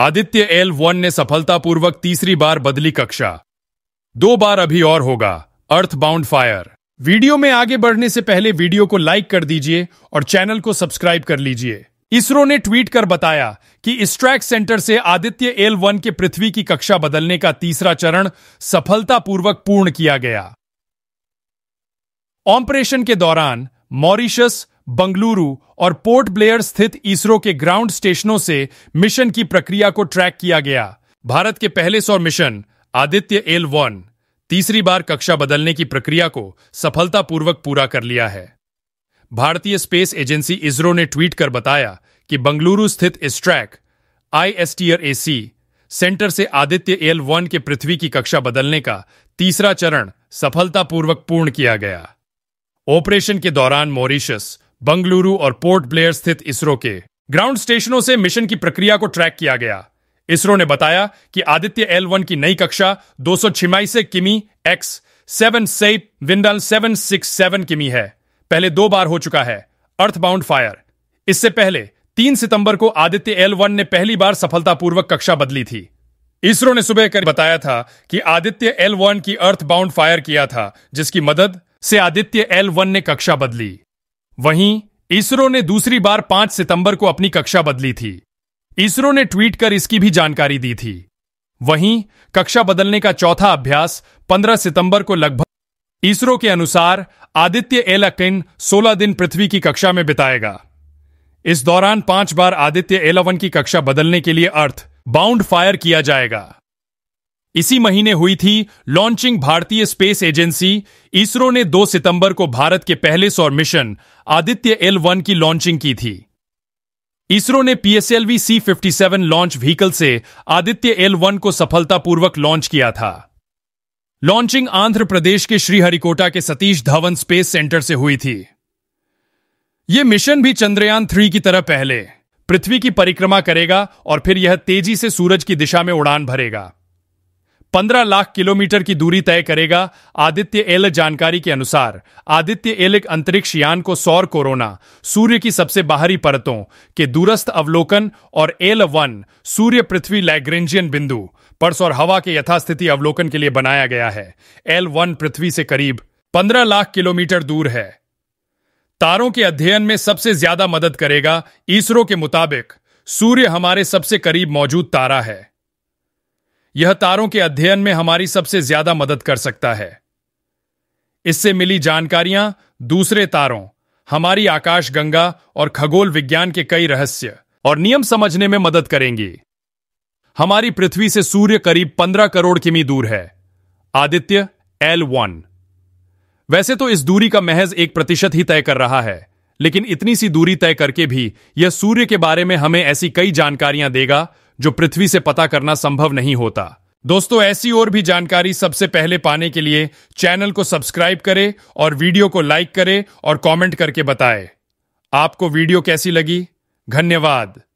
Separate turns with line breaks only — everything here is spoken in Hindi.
आदित्य एल वन ने सफलतापूर्वक तीसरी बार बदली कक्षा दो बार अभी और होगा अर्थ बाउंड फायर वीडियो में आगे बढ़ने से पहले वीडियो को लाइक कर दीजिए और चैनल को सब्सक्राइब कर लीजिए इसरो ने ट्वीट कर बताया कि स्ट्रैक सेंटर से आदित्य एल वन के पृथ्वी की कक्षा बदलने का तीसरा चरण सफलतापूर्वक पूर्ण किया गया ऑपरेशन के दौरान मॉरिशस बंगलुरु और पोर्ट ब्लेयर स्थित इसरो के ग्राउंड स्टेशनों से मिशन की प्रक्रिया को ट्रैक किया गया भारत के पहले सौर मिशन आदित्य एल वन तीसरी बार कक्षा बदलने की प्रक्रिया को सफलतापूर्वक पूरा कर लिया है भारतीय स्पेस एजेंसी इसरो ने ट्वीट कर बताया कि बंगलुरु स्थित ISTRAC I S T A C centre से आदित्य एल वन के पृथ्वी की कक्षा बदलने का तीसरा चरण सफलतापूर्वक पूर्ण किया गया ऑपरेशन के दौरान मॉरिशस बंगलुरु और पोर्ट ब्लेयर स्थित इसरो के ग्राउंड स्टेशनों से मिशन की प्रक्रिया को ट्रैक किया गया इसरो ने बताया कि आदित्य एल वन की नई कक्षा दो सौ से किमी एक्स सेवन सेप विंडल सेवन सिक्स सेवन किमी है पहले दो बार हो चुका है अर्थ बाउंड फायर इससे पहले तीन सितंबर को आदित्य एल वन ने पहली बार सफलतापूर्वक कक्षा बदली थी इसरो ने सुबह कर बताया था कि आदित्य एल वन की अर्थ बाउंड फायर किया था जिसकी मदद से आदित्य एल वन ने कक्षा बदली वहीं इसरो ने दूसरी बार 5 सितंबर को अपनी कक्षा बदली थी इसरो ने ट्वीट कर इसकी भी जानकारी दी थी वहीं कक्षा बदलने का चौथा अभ्यास 15 सितंबर को लगभग इसरो के अनुसार आदित्य एल अकिन सोलह दिन पृथ्वी की कक्षा में बिताएगा इस दौरान पांच बार आदित्य एलेवन की कक्षा बदलने के लिए अर्थ बाउंड फायर किया जाएगा इसी महीने हुई थी लॉन्चिंग भारतीय स्पेस एजेंसी इसरो ने 2 सितंबर को भारत के पहले सौर मिशन आदित्य एल वन की लॉन्चिंग की थी इसरो ने PSLV C fifty seven launch vehicle से आदित्य एल वन को सफलतापूर्वक लॉन्च किया था लॉन्चिंग आंध्र प्रदेश के श्रीहरिकोटा के सतीश धवन स्पेस सेंटर से हुई थी यह मिशन भी चंद्रयान थ्री की तरह पहले पृथ्वी की परिक्रमा करेगा और फिर यह तेजी से सूरज की दिशा में उड़ान भरेगा 15 लाख किलोमीटर की दूरी तय करेगा आदित्य एल जानकारी के अनुसार आदित्य एल एक अंतरिक्ष यान को सौर कोरोना सूर्य की सबसे बाहरी परतों के दूरस्थ अवलोकन और एल वन सूर्य पृथ्वी लैग्रेंजियन बिंदु पर्स और हवा के यथास्थिति अवलोकन के लिए बनाया गया है एल वन पृथ्वी से करीब पंद्रह लाख किलोमीटर दूर है तारों के अध्ययन में सबसे ज्यादा मदद करेगा इसरो के मुताबिक सूर्य हमारे सबसे करीब मौजूद तारा है यह तारों के अध्ययन में हमारी सबसे ज्यादा मदद कर सकता है इससे मिली जानकारियां दूसरे तारों हमारी आकाशगंगा और खगोल विज्ञान के कई रहस्य और नियम समझने में मदद करेंगी हमारी पृथ्वी से सूर्य करीब 15 करोड़ किमी दूर है आदित्य एल वन वैसे तो इस दूरी का महज एक प्रतिशत ही तय कर रहा है लेकिन इतनी सी दूरी तय करके भी यह सूर्य के बारे में हमें ऐसी कई जानकारियां देगा जो पृथ्वी से पता करना संभव नहीं होता दोस्तों ऐसी और भी जानकारी सबसे पहले पाने के लिए चैनल को सब्सक्राइब करें और वीडियो को लाइक करें और कमेंट करके बताएं। आपको वीडियो कैसी लगी धन्यवाद